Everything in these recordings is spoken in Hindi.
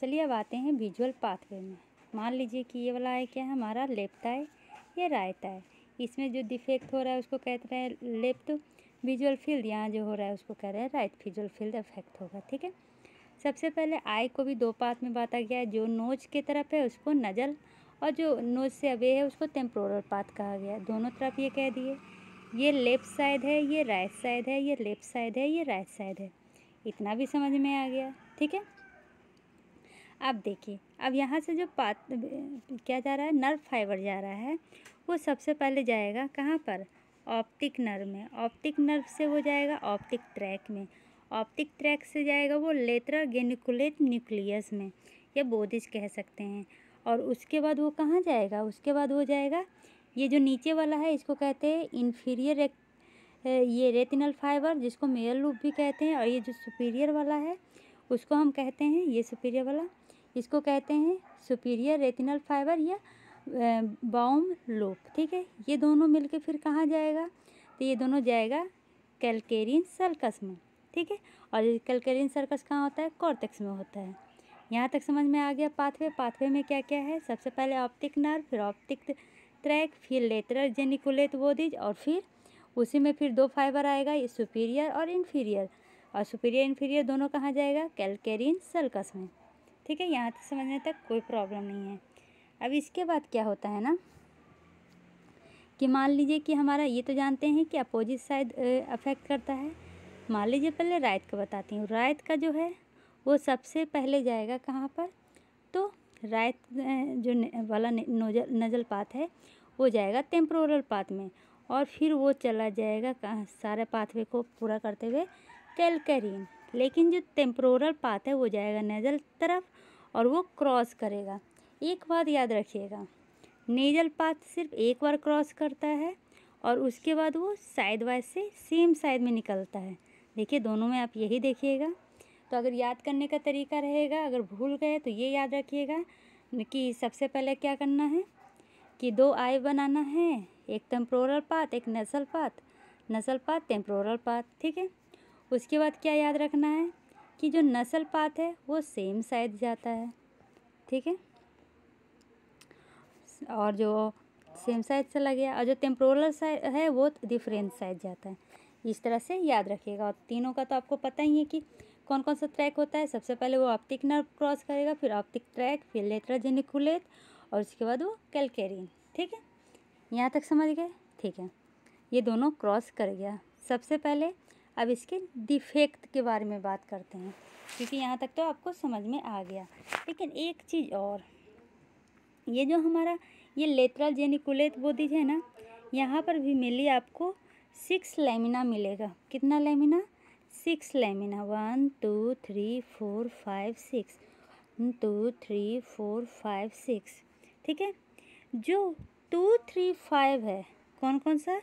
चलिए अब आते हैं विजुअल पाथवे में मान लीजिए कि ये वाला है क्या है हमारा लेफ्ट आय या राइट आय इसमें जो डिफेक्ट हो रहा है उसको कहते हैं लेफ्ट विजुअल फील्ड यहाँ जो हो रहा है उसको कह रहे हैं राइट विजुअल फील्ड अफेक्ट होगा ठीक है सबसे पहले आई को भी दो पाथ में बांटा गया है जो नोज के तरफ है उसको नजल और जो नोज से अवे है उसको टेम्पोरल पाथ कहा गया है दोनों तरफ ये कह दिए ये लेफ़्ट साइड है ये राइट साइड है ये लेफ़्ट साइड है ये राइट साइड है इतना भी समझ में आ गया ठीक है अब देखिए अब यहाँ से जो पात क्या जा रहा है नर्व फाइबर जा रहा है वो सबसे पहले जाएगा कहाँ पर ऑप्टिक नर्व में ऑप्टिक नर्व से वो जाएगा ऑप्टिक ट्रैक में ऑप्टिक ट्रैक से जाएगा वो लेत्रा गेनिकुलेट न्यूक्लियस में या बोधिज कह सकते हैं और उसके बाद वो कहाँ जाएगा उसके बाद वो जाएगा ये जो नीचे वाला है इसको कहते हैं इन्फीरियर ये रेटिनल फाइबर जिसको मेयर लूप भी कहते हैं और ये जो सुपीरियर वाला है उसको हम कहते हैं ये सुपीरियर वाला इसको कहते हैं सुपीरियर रेटिनल फाइबर या बाउम लोप ठीक है ये दोनों मिलके फिर कहाँ जाएगा तो ये दोनों जाएगा कैलकेरिन सर्कस में ठीक है और कैलकेरिन सर्कस कहाँ होता है कॉर्टेक्स में होता है यहाँ तक समझ में आ गया पाथवे पाथवे में क्या क्या है सबसे पहले ऑप्टिक नर्व फिर ऑप्टिक ट्रैक फिर लेटरल जेनिकुलेट दीज और फिर उसी में फिर दो फाइबर आएगा ये सुपीरियर और इन्फीरियर और सुपीरियर इन्फीरियर दोनों कहाँ जाएगा कैलकेरिन सर्कस में ठीक है यहाँ तक समझने तक कोई प्रॉब्लम नहीं है अब इसके बाद क्या होता है ना कि मान लीजिए कि हमारा ये तो जानते हैं कि अपोजिट साइड अफेक्ट करता है मान लीजिए पहले रायत का बताती हूँ रायत का जो है वो सबसे पहले जाएगा कहाँ पर तो रायत जो वाला नोजल नजल पाथ है वो जाएगा टेम्प्रोरल पाथ में और फिर वो चला जाएगा सारे पाथवे को पूरा करते हुए कैलकरीन लेकिन जो टेम्प्रोरल पाथ है वो जाएगा नेजल तरफ और वो क्रॉस करेगा एक बात याद रखिएगा नेजल पाथ सिर्फ एक बार क्रॉस करता है और उसके बाद वो साइड वाइज से सेम साइड में निकलता है देखिए दोनों में आप यही देखिएगा तो अगर याद करने का तरीका रहेगा अगर भूल गए तो ये याद रखिएगा कि सबसे पहले क्या करना है कि दो आई बनाना है एक टेम्प्रोरल पात एक नसल पात नसल पात टेम्प्रोरल पात ठीक है उसके बाद क्या याद रखना है कि जो नसल पात है वो सेम साइज जाता है ठीक है और जो सेम साइज चला गया और जो टेम्प्रोलर साइज है वो डिफरेंट साइज जाता है इस तरह से याद रखिएगा और तीनों का तो आपको पता ही है कि कौन कौन सा ट्रैक होता है सबसे पहले वो ऑप्टिक नर्व क्रॉस करेगा फिर ऑप्टिक ट्रैक फिर लेटर जेनिकुलेट और उसके बाद वो कैलकेरिन ठीक है यहाँ तक समझ गए ठीक है ये दोनों क्रॉस कर गया सबसे पहले अब इसके डिफेक्ट के बारे में बात करते हैं क्योंकि यहाँ तक तो आपको समझ में आ गया लेकिन एक चीज़ और ये जो हमारा ये लेटरल जेनिकुलेट बोदिज है ना यहाँ पर भी मिली आपको सिक्स लेमिना मिलेगा कितना lamina six lamina one two three four five six two three four five six ठीक है जो टू थ्री फाइव है कौन कौन सा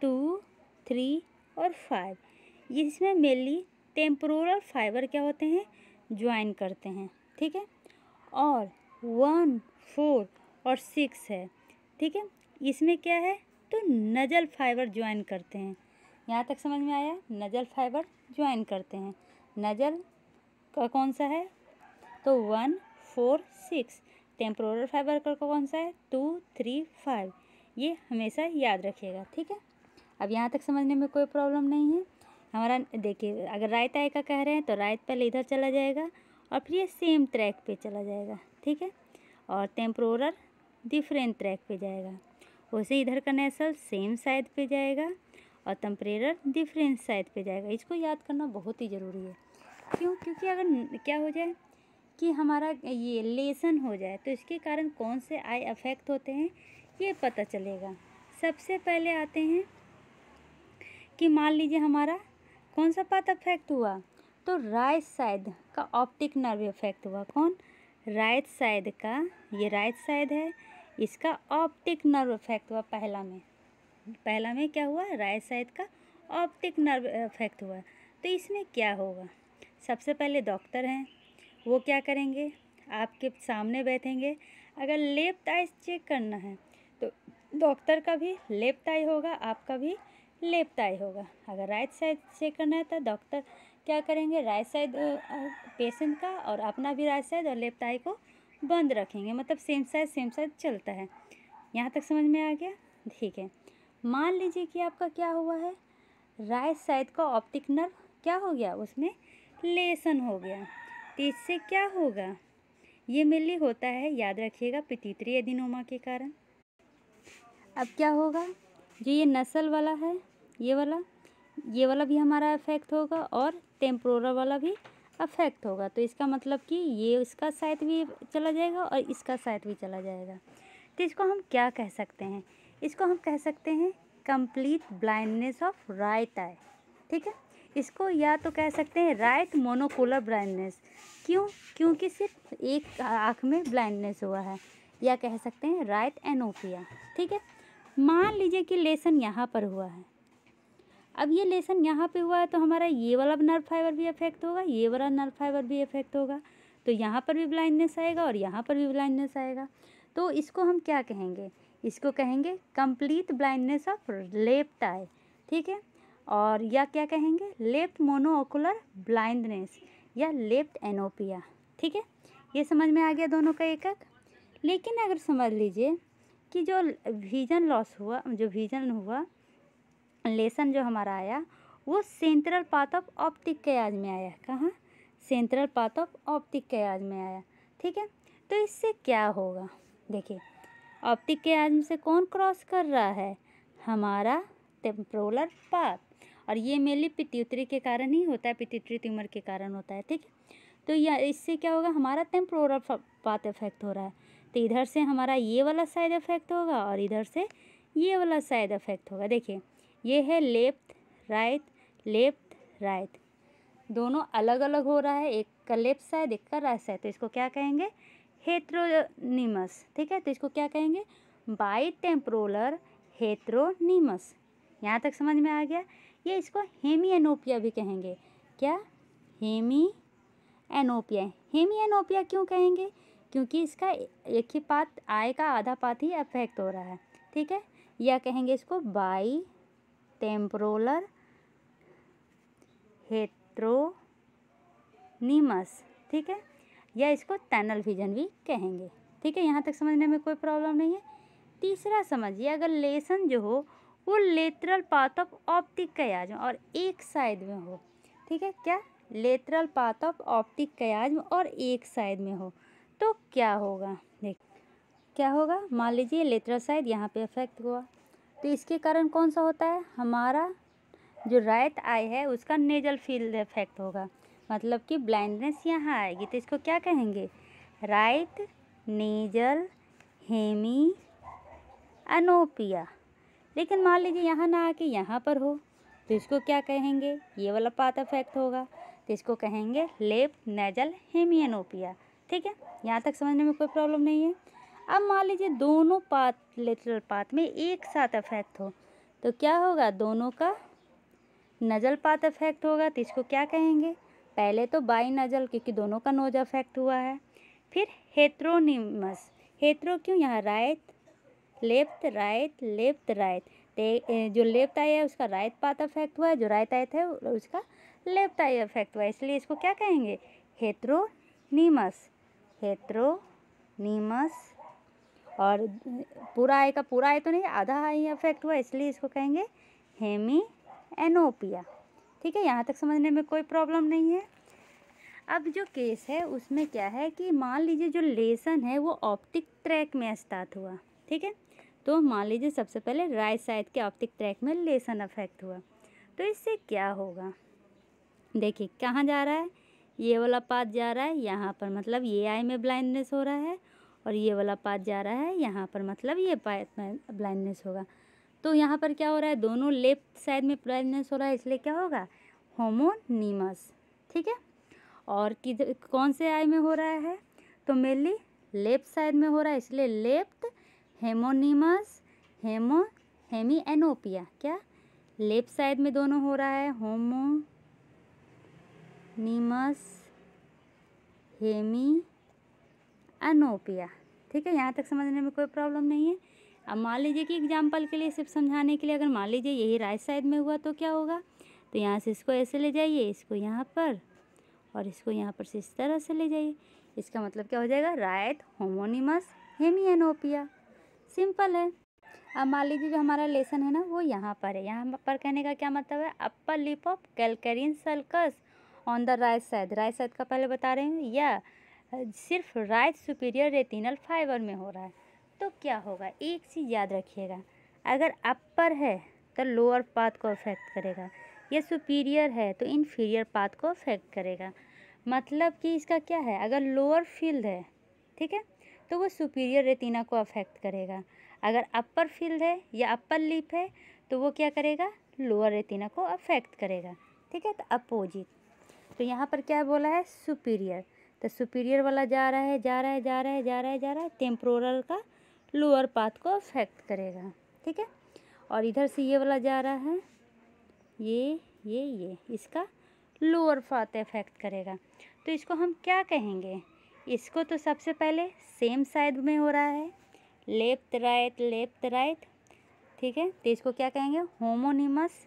टू थ्री और फाइव इसमें मेनली टेम्पोरल फाइबर क्या होते हैं ज्वाइन करते हैं ठीक है और वन फोर और सिक्स है ठीक है इसमें क्या है तो नजल फाइबर ज्वाइन करते हैं यहाँ तक समझ में आया नजल फाइबर ज्वाइन करते हैं नजल का कौन सा है तो one four six temporal fibre का कौन सा है टू थ्री फाइव ये हमेशा याद रखिएगा ठीक है अब यहाँ तक समझने में कोई प्रॉब्लम नहीं है हमारा देखिए अगर राइट आई का कह रहे हैं तो राइट पहले इधर चला जाएगा और फिर ये सेम ट्रैक पे चला जाएगा ठीक है और टेम्प्रोरर डिफरेंट ट्रैक पे जाएगा वैसे इधर का नेसल सेम साइड पे जाएगा और टेम्परेरर डिफरेंट साइड पे जाएगा इसको याद करना बहुत ही ज़रूरी है क्यों क्योंकि अगर क्या हो जाए कि हमारा ये लेसन हो जाए तो इसके कारण कौन से आई अफेक्ट होते हैं ये पता चलेगा सबसे पहले आते हैं कि मान लीजिए हमारा कौन सा पात अफेक्ट हुआ तो राइट साइड का ऑप्टिक नर्व इफेक्ट हुआ कौन राइट साइड का ये राइट साइड है इसका ऑप्टिक नर्व इफेक्ट हुआ पहला में पहला में क्या हुआ राइट साइड का ऑप्टिक नर्व इफेक्ट हुआ तो इसमें क्या होगा सबसे पहले डॉक्टर हैं वो क्या करेंगे आपके सामने बैठेंगे अगर लेफ्ट आई चेक करना है तो डॉक्टर का भी लेफ्ट आई होगा आपका भी लेफ्ट आई होगा अगर राइट साइड से करना है तो डॉक्टर क्या करेंगे राइट साइड पेशेंट का और अपना भी राइट साइड और लेफ्ट आई को बंद रखेंगे मतलब सेम साइड सेम साइड चलता है यहाँ तक समझ में आ गया ठीक है मान लीजिए कि आपका क्या हुआ है राइट साइड का ऑप्टिक नर्व क्या हो गया उसमें लेसन हो गया तो इससे क्या होगा ये मेनली होता है याद रखिएगा पितित्री एडिनोमा के कारण अब क्या होगा जो ये नसल वाला है ये वाला ये वाला भी हमारा अफेक्ट होगा और टेम्प्रोरा वाला भी अफेक्ट होगा तो इसका मतलब कि ये इसका साइथ भी चला जाएगा और इसका साइथ भी चला जाएगा तो इसको हम क्या कह सकते हैं इसको हम कह सकते हैं complete blindness of right eye ठीक है इसको या तो कह सकते हैं राइट मोनोकुलर ब्लाइंडनेस क्यों क्योंकि सिर्फ एक आँख में ब्लाइंडनेस हुआ है या कह सकते हैं राइट एनोपिया ठीक है मान लीजिए कि लेसन यहाँ पर हुआ है अब ये लेसन यहाँ पे हुआ है तो हमारा ये वाला नर्व फाइबर भी अफेक्ट होगा ये वाला नर्व फाइबर भी अफेक्ट होगा तो यहाँ पर भी ब्लाइंडनेस आएगा और यहाँ पर भी ब्लाइंडनेस आएगा तो इसको हम क्या कहेंगे इसको कहेंगे complete blindness of left eye ठीक है और या क्या कहेंगे लेफ्ट मोनोओकुलर ब्लाइंडनेस या लेफ्ट एनोपिया ठीक है ये समझ में आ गया दोनों का एक एक लेकिन अगर समझ लीजिए कि जो विजन लॉस हुआ जो विजन हुआ लेसन जो हमारा आया वो सेंट्रल पार्ट ऑफ ऑप्टिक कयाज में आया कहाँ सेंट्रल पार्ट ऑफ ऑप्टिक कयाज में आया ठीक है तो इससे क्या होगा देखिए ऑप्टिक कयाज से कौन क्रॉस कर रहा है हमारा टेम्प्रोलर पार्ट और ये मेनली पिट्यूटरी के कारण ही होता है पिट्यूटरी ट्यूमर के कारण होता है ठीक है तो यह इससे क्या होगा हमारा टेम्प्रोलर पाथ इफेक्ट हो रहा है तो इधर से हमारा ये वाला साइड इफेक्ट होगा और इधर से ये वाला साइड इफेक्ट होगा देखिए ये है लेफ्ट राइट लेफ्ट राइट दोनों अलग अलग हो रहा है एक का लेफ्ट साइड एक का राइट साइड तो इसको क्या कहेंगे हेट्रोनिमस ठीक है तो इसको क्या कहेंगे बाई टेम्प्रोलर हेट्रोनिमस यहाँ तक समझ में आ गया ये इसको हेमी एनोपिया भी कहेंगे क्या हेमी एनोपिया हेमी एनोपिया क्यों कहेंगे क्योंकि इसका एक ही पात आय का आधा पात ही अफेक्ट हो रहा है ठीक है या कहेंगे इसको बाई टेम्परोलर हेट्रोनिमस ठीक है या इसको टैनल विजन भी कहेंगे ठीक है यहाँ तक समझने में कोई प्रॉब्लम नहीं है तीसरा समझिए अगर लेसन जो हो वो लेटरल पाथ ऑफ ऑप्टिक में और एक साइड में हो ठीक है क्या लेटरल पाथ ऑफ ऑप्टिक में और एक साइड में हो तो क्या होगा देख क्या होगा मान लीजिए लेटरल साइड यहाँ पे अफेक्ट हुआ तो इसके कारण कौन सा होता है हमारा जो राइट आई है उसका नेजल फील्ड इफेक्ट होगा मतलब कि ब्लाइंडनेस यहाँ आएगी तो इसको क्या कहेंगे राइट नेजल हेमी अनोपिया लेकिन मान लीजिए यहाँ ना आके यहाँ पर हो तो इसको क्या कहेंगे ये वाला पात इफेक्ट होगा तो इसको कहेंगे लेफ्ट नेजल हेमी अनोपिया ठीक है यहाँ तक समझने में कोई प्रॉब्लम नहीं है अब मान लीजिए दोनों पात लेटरल पात में एक साथ अफेक्ट हो तो क्या होगा दोनों का नज़ल पात अफेक्ट होगा तो इसको क्या कहेंगे पहले तो बाई नज़ल क्योंकि दोनों का नोज अफेक्ट हुआ है फिर हेत्रोनिमस हेत्रो क्यों यहाँ right left right left right जो लेफ्ट आई है उसका राइट पात अफेक्ट हुआ है जो राइट आई है उसका लेफ्ट आई अफेक्ट हुआ है इसलिए इसको क्या कहेंगे हेत्रोनिमस हेत्रोनिमस और पूरा आय का पूरा आय तो नहीं आधा आय अफेक्ट हुआ इसलिए इसको कहेंगे हेमी एनोपिया ठीक है यहाँ तक समझने में कोई प्रॉब्लम नहीं है अब जो केस है उसमें क्या है कि मान लीजिए जो लेसन है वो ऑप्टिक ट्रैक में स्टार्ट हुआ ठीक है तो मान लीजिए सबसे पहले राइट साइड के ऑप्टिक ट्रैक में लेसन अफेक्ट हुआ तो इससे क्या होगा देखिए कहाँ जा रहा है ये वाला पात जा रहा है यहाँ पर मतलब ये आई में ब्लाइंडनेस हो रहा है और ये वाला पात जा रहा है यहाँ पर मतलब ये पात ब्लाइंडनेस होगा तो यहाँ पर क्या हो रहा है दोनों लेफ्ट साइड में ब्लाइंडनेस हो रहा है इसलिए क्या होगा होमोनीमस ठीक है और कि कौन से आई में हो रहा है तो मेनली लेफ्ट साइड में हो रहा है इसलिए left homonymous hemo hemi anopia क्या लेफ्ट साइड में दोनों हो रहा है होमो नीमस हेमी अनोपिया ठीक है यहाँ तक समझने में कोई प्रॉब्लम नहीं है अब मान लीजिए कि एग्जाम्पल के लिए सिर्फ समझाने के लिए अगर मान लीजिए यही राइट साइड में हुआ तो क्या होगा तो यहाँ से इसको ऐसे ले जाइए इसको यहाँ पर और इसको यहाँ पर से इस तरह से ले जाइए इसका मतलब क्या हो जाएगा राइट होमोनिमस हेमियनोपिया सिंपल है अब मान लीजिए जो हमारा लेसन है ना वो यहाँ पर है यहाँ पर कहने का क्या मतलब है upper lip of calcarine sulcus on the right side right side का पहले बता रहे हैं या सिर्फ राइट सुपीरियर रेटिनल फाइबर में हो रहा है तो क्या होगा एक चीज़ याद रखिएगा अगर अपर है तो लोअर पाथ को अफेक्ट करेगा या सुपीरियर है तो इन्फीरियर पाथ को अफेक्ट करेगा मतलब कि इसका क्या है अगर लोअर फील्ड है ठीक है तो वो सुपीरियर रेटिना को अफेक्ट करेगा अगर अपर फील्ड है या अपर लिप है तो वो क्या करेगा लोअर रेटिना को अफेक्ट करेगा ठीक है तो अपोजिट तो यहाँ पर क्या बोला है सुपीरियर तो सुपीरियर वाला जा रहा है जा रहा है जा रहा है जा रहा है जा रहा है टेम्प्रोरल का लोअर पाथ को अफेक्ट करेगा ठीक है और इधर से ये वाला जा रहा है ये ये ये इसका लोअर पाथ अफेक्ट करेगा तो इसको हम क्या कहेंगे इसको तो सबसे पहले सेम साइड में हो रहा है लेफ्ट राइट लेफ्ट राइट ठीक है तो इसको क्या कहेंगे होमोनिमस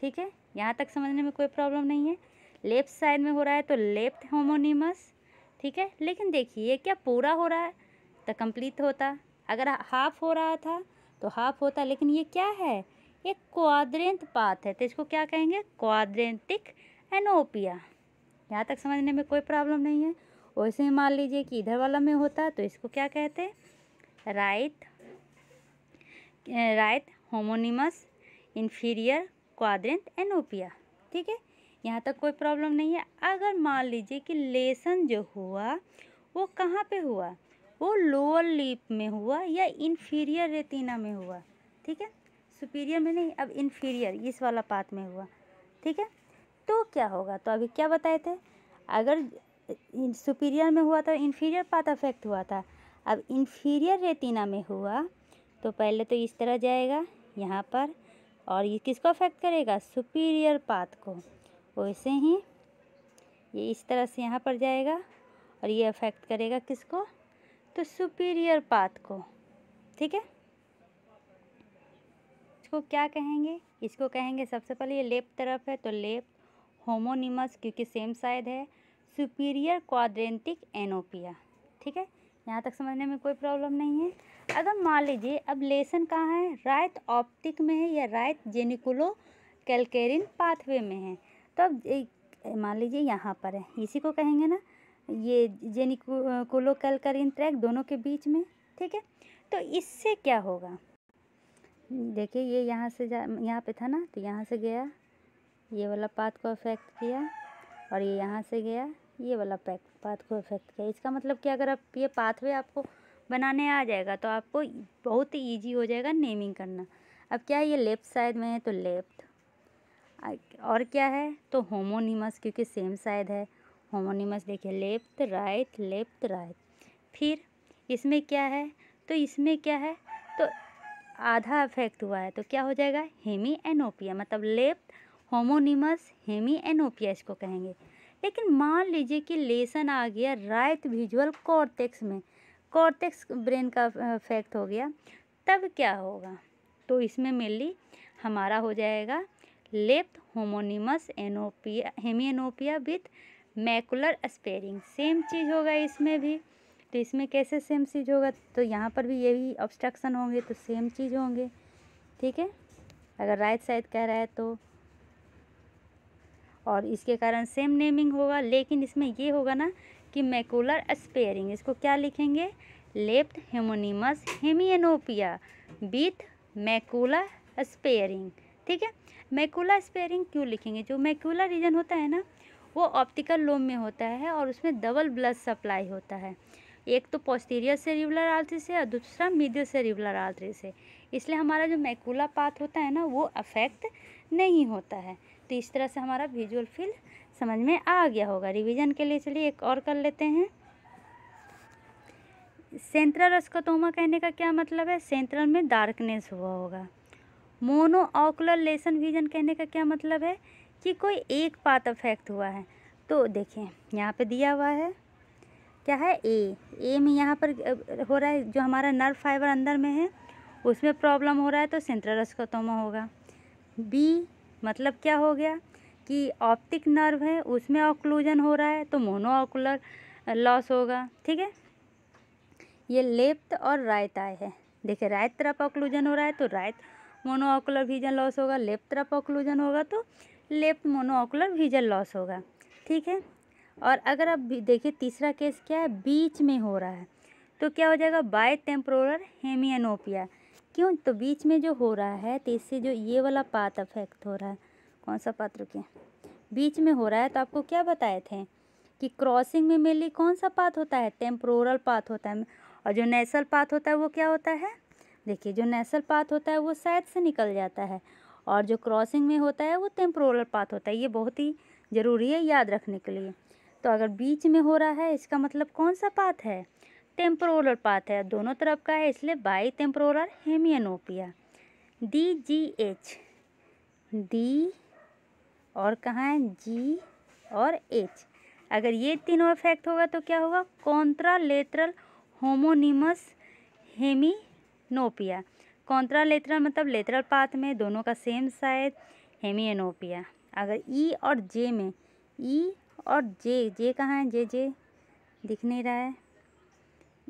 ठीक है यहाँ तक समझने में कोई प्रॉब्लम नहीं है लेफ्ट साइड में हो रहा है तो लेफ्ट होमोनिमस ठीक है लेकिन देखिए ये क्या पूरा हो रहा है तो कंप्लीट होता अगर हाफ हो रहा था तो हाफ होता लेकिन ये क्या है ये क्वाड्रेंट पाथ है तो इसको क्या कहेंगे क्वाड्रेंटिक एनोपिया यहाँ तक समझने में कोई प्रॉब्लम नहीं है वैसे ही मान लीजिए कि इधर वाला में होता तो इसको क्या कहते हैं right right homonymous inferior quadrant anopia ठीक है यहाँ तक कोई प्रॉब्लम नहीं है अगर मान लीजिए कि लेसन जो हुआ वो कहाँ पे हुआ वो लोअर लीप में हुआ या इन्फीरियर रेटिना में हुआ ठीक है सुपीरियर में नहीं अब इन्फीरियर इस वाला पात में हुआ ठीक है तो क्या होगा तो अभी क्या बताए थे अगर सुपीरियर में हुआ तो इन्फीरियर पात अफेक्ट हुआ था अब इन्फीरियर रेटिना में हुआ तो पहले तो इस तरह जाएगा यहाँ पर और ये किसको अफेक्ट करेगा सुपीरियर पात को वैसे ही ये इस तरह से यहाँ पर जाएगा और ये अफेक्ट करेगा किसको तो सुपीरियर पाथ को ठीक है इसको क्या कहेंगे इसको कहेंगे सबसे पहले ये लेफ्ट तरफ है तो लेफ्ट होमोनिमस क्योंकि सेम साइड है सुपीरियर क्वाड्रेंटिक एनोपिया ठीक है यहाँ तक समझने में कोई प्रॉब्लम नहीं है अगर मान लीजिए अब लेसन कहाँ है राइट ऑप्टिक में है या राइट जेनिकुलो कैलकेरिन पाथवे में है तब एक मान लीजिए यहाँ पर है इसी को कहेंगे ना ये जेनिकुलो कैलकरिन ट्रैक दोनों के बीच में ठीक है तो इससे क्या होगा देखिए ये यहाँ से जा यहाँ पे था ना तो यहाँ से गया ये वाला पात को अफेक्ट किया और ये यहाँ से गया ये वाला पैक पाथ को इफेक्ट किया इसका मतलब कि अगर आप ये पाथवे आपको बनाने आ जाएगा तो आपको बहुत ही ईजी हो जाएगा नेमिंग करना अब क्या ये लेफ़्ट साइड में है तो लेफ़्ट और क्या है तो होमोनिमस क्योंकि सेम शायद है होमोनिमस देखिए लेफ्ट राइट लेफ्ट राइट फिर इसमें क्या है तो इसमें क्या है तो आधा अफेक्ट हुआ है तो क्या हो जाएगा हेमी एनोपिया मतलब लेफ्ट होमोनिमस हेमी एनोपिया इसको कहेंगे लेकिन मान लीजिए कि लेसन आ गया राइट विजुअल कॉर्टेक्स में कॉर्टेक्स ब्रेन का अफेक्ट हो गया तब क्या होगा तो इसमें मेनली हमारा हो जाएगा left homonymous anopia hemianopia with macular sparing same चीज़ होगा इसमें भी तो इसमें कैसे सेम चीज़ होगा तो यहाँ पर भी ये भी ऑब्स्ट्रक्शन होंगे तो सेम चीज़ होंगे ठीक है अगर राइट साइड कह रहा है तो और इसके कारण सेम नेमिंग होगा लेकिन इसमें ये होगा ना कि मैकुलर स्पेयरिंग इसको क्या लिखेंगे left homonymous hemianopia with macular sparing ठीक है मैकुला स्पेयरिंग क्यों लिखेंगे जो मैकुला रीजन होता है ना वो ऑप्टिकल लोम में होता है और उसमें डबल ब्लड सप्लाई होता है एक तो पोस्टीरियर सेरिबुलर आर्थरी से और दूसरा से सेरिबुलर आर्थरी से इसलिए हमारा जो मैकुला पाथ होता है ना वो अफेक्ट नहीं होता है तो इस तरह से हमारा विजुअल फील्ड समझ में आ गया होगा रिवीजन के लिए चलिए एक और कर लेते हैं सेंट्रल रस्कतोमा कहने का क्या मतलब है सेंट्रल में डार्कनेस हुआ होगा मोनो ऑकुलर लेसन विजन कहने का क्या मतलब है कि कोई एक पात अफेक्ट हुआ है तो देखें यहाँ पे दिया हुआ है क्या है ए ए में यहाँ पर हो रहा है जो हमारा नर्व फाइबर अंदर में है उसमें प्रॉब्लम हो रहा है तो सेंट्रलस्कोतोमा होगा बी मतलब क्या हो गया कि ऑप्टिक नर्व है उसमें ऑक्लूजन हो रहा है तो मोनो ऑकुलर लॉस होगा ठीक है ये लेफ्ट और राइट आय है देखिए राइट तरफ ऑक्लूजन हो रहा है तो राइट मोनोऑकुलर विजन लॉस होगा लेफ्ट तरफ ऑक्लूजन होगा तो लेफ्ट मोनोऑकुलर विजन लॉस होगा ठीक है और अगर आप देखिए तीसरा केस क्या है बीच में हो रहा है तो क्या हो जाएगा बाय टेम्प्रोलर हेमियनोपिया क्यों तो बीच में जो हो रहा है तो इससे जो ये वाला पात अफेक्ट हो रहा है कौन सा पात रुके बीच में हो रहा है तो आपको क्या बताए थे कि क्रॉसिंग में मेनली कौन सा पात होता है टेम्प्रोरल पात होता है और जो नेसल पात होता है वो क्या होता है देखिए जो नेशनल पाथ होता है वो साइड से निकल जाता है और जो क्रॉसिंग में होता है वो टेम्प्रोल पाथ होता है ये बहुत ही ज़रूरी है याद रखने के लिए तो अगर बीच में हो रहा है इसका मतलब कौन सा पाथ है टेम्पोरल पाथ है दोनों तरफ का है इसलिए bitemporal hemianopia D G H D और कहाँ है जी और एच अगर ये तीनों इफेक्ट होगा तो क्या होगा contralateral homonymous hemi anopia contralateral मतलब लेथरल पाथ में दोनों का सेम हेमी एनोपिया अगर ई e और जे में ई e और जे जे कहाँ है जे जे दिख नहीं रहा है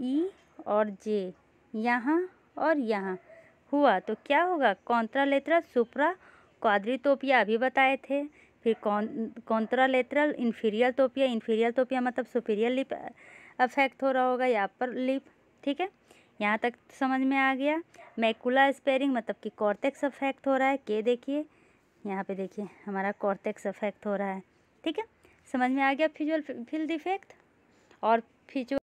ई e और जे यहाँ और यहाँ हुआ तो क्या होगा कॉन्ट्रालेट्रल सुप्रा क्वाड्रिटोपिया अभी बताए थे फिर कौन कॉन्ट्रा कॉन्ट्रालेट्रल इन्फीरियर टोपिया इन्फीरियर टोपिया मतलब सुपीरियर लिप अफेक्ट हो रहा होगा या अपर लिप ठीक है यहाँ तक समझ में आ गया मैकुला स्पेयरिंग मतलब कि कॉर्टेक्स अफेक्ट हो रहा है के देखिए यहाँ पे देखिए हमारा कॉर्टेक्स अफेक्ट हो रहा है ठीक है समझ में आ गया फिजुअल फील्ड इफेक्ट और फिजुअल